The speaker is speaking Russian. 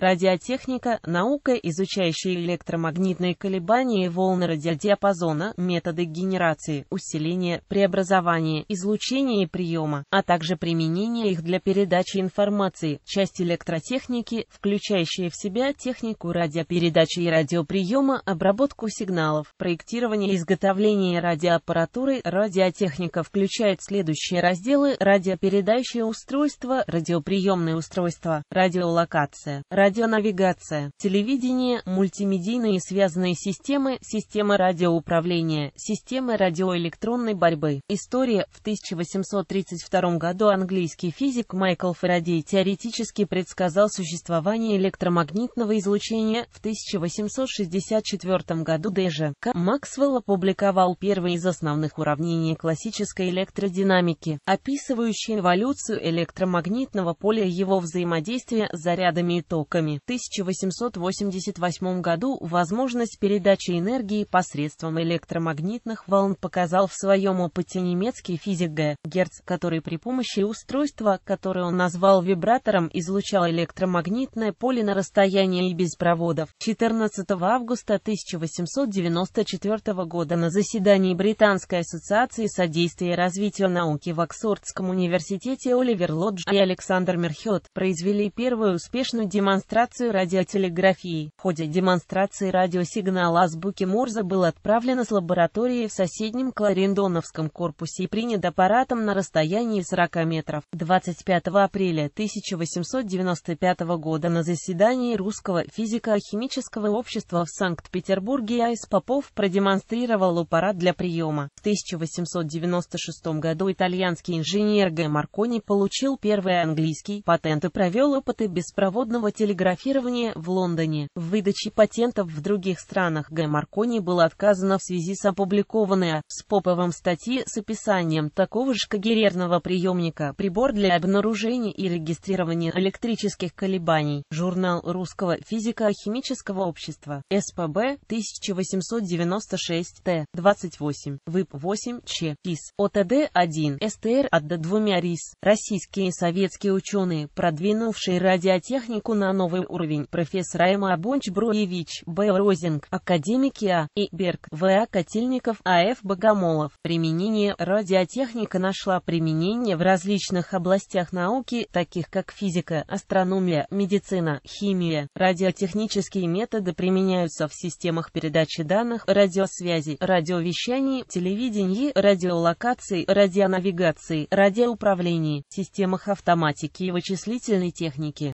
Радиотехника – наука, изучающая электромагнитные колебания и волны радиодиапазона, методы генерации, усиления, преобразования, излучения и приема, а также применение их для передачи информации. Часть электротехники, включающая в себя технику радиопередачи и радиоприема, обработку сигналов, проектирование и изготовление радиоаппаратуры, радиотехника включает следующие разделы радиопередающие устройства, радиоприемные устройства, радиолокация, радиолокация радионавигация, телевидение, мультимедийные связанные системы, системы радиоуправления, системы радиоэлектронной борьбы. История. В 1832 году английский физик Майкл Фарадей теоретически предсказал существование электромагнитного излучения. В 1864 году Дэжа К. Максвелл опубликовал первые из основных уравнений классической электродинамики, описывающие эволюцию электромагнитного поля и его взаимодействия с зарядами и током. Турками в 1888 году возможность передачи энергии посредством электромагнитных волн показал в своем опыте немецкий физик Г. Герц, который при помощи устройства, которое он назвал вибратором, излучал электромагнитное поле на расстоянии и без проводов. 14 августа 1894 года на заседании Британской ассоциации содействия развитию науки в Оксфордском университете Оливер Лодж и Александр Мерхет произвели первую успешную демонстрацию демонстрацию радиотелеграфии. В ходе демонстрации радиосигнал азбуки Морзе был отправлен с лаборатории в соседнем Кларендоновском корпусе и принят аппаратом на расстоянии 40 метров. 25 апреля 1895 года на заседании Русского физико-химического общества в Санкт-Петербурге Айс Попов продемонстрировал аппарат для приема. В 1896 году итальянский инженер Г. Маркони получил первый английский патент и провел опыты беспроводного телеграфии фотографирования в Лондоне. В выдаче патентов в других странах Г. Маркони было отказано в связи с опубликованной с Поповым статье с описанием такого же когерерного приемника «Прибор для обнаружения и регистрирования электрических колебаний» журнал Русского физико-химического общества СПБ 1896 Т. 28 ВИП 8 Ч. ПИС ОТД 1 СТР от Д2 РИС. Российские и советские ученые, продвинувшие радиотехнику на новый новый уровень профессор Айма Бонч-Бруевич, Б. Розинг, академики А. и Берг, В. А. Котельников, А. Ф. Богомолов. Применение радиотехника нашла применение в различных областях науки, таких как физика, астрономия, медицина, химия. Радиотехнические методы применяются в системах передачи данных, радиосвязи, радиовещаний, телевидении, радиолокации, радионавигации, радиоуправлении, системах автоматики и вычислительной техники.